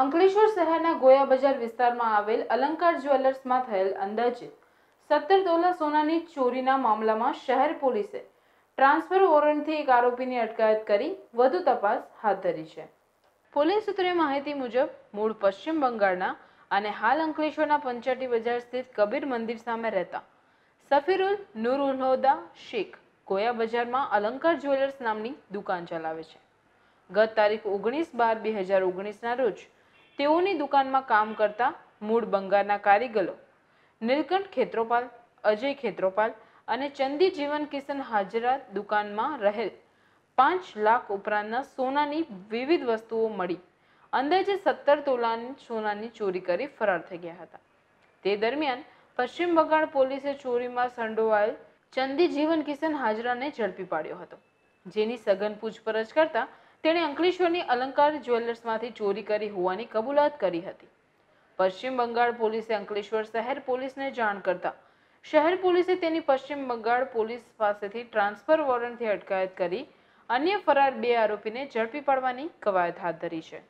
અંકલેશ્વર શહેરના ગોયા બજાર વિસ્તારમાં આવેલ અલંકાર જ્વેલર્સમાં થયેલ અંદાજે સત્તર તોલા સોનાની ચોરીના મામલામાં શહેર પોલીસે ટ્રાન્સફર વોરંટથી એક આરોપીની અટકાયત કરી વધુ તપાસ હાથ ધરી છે પોલીસ સૂત્રે માહિતી મુજબ મૂળ પશ્ચિમ બંગાળના અને હાલ અંકલેશ્વરના પંચાટી બજાર સ્થિત કબીર મંદિર સામે રહેતા સફીરુલ નુરુલહોદા શેખ ગોયા બજારમાં અલંકાર જ્વેલર્સ નામની દુકાન ચલાવે છે ગત તારીખ ઓગણીસ બાર બે હજાર ઓગણીસના રોજ તેઓની દુકાનમાં કામ કરતા મૂળ બંગાળના કારીગરો નીલકંઠ ખેત્રોપાલ અજય ખેત્રોપાલ અને ચંદી જીવન કિશન હાજરા દુકાનમાં રહેલ પાંચ લાખ ઉપરાંતના સોનાની વિવિધ વસ્તુઓ મળી અંદાજે સત્તર તોલાની સોનાની ચોરી કરી ફરાર થઈ ગયા હતા તે દરમિયાન પશ્ચિમ બંગાળ પોલીસે ચોરીમાં સંડોવાયેલ ચંદી જીવન કિશન હાજરાને ઝડપી પાડ્યો હતો જેની સઘન પૂછપરછ કરતા તેણે અંકલેશ્વરની અલંકાર જ્વેલર્સમાંથી ચોરી કરી હોવાની કબૂલાત કરી હતી પશ્ચિમ બંગાળ પોલીસે અંકલેશ્વર શહેર પોલીસને જાણ કરતા શહેર પોલીસે તેની પશ્ચિમ બંગાળ પોલીસ પાસેથી ટ્રાન્સફર વોરંટથી અટકાયત કરી અન્ય ફરાર બે આરોપીને ઝડપી પાડવાની કવાયત હાથ ધરી છે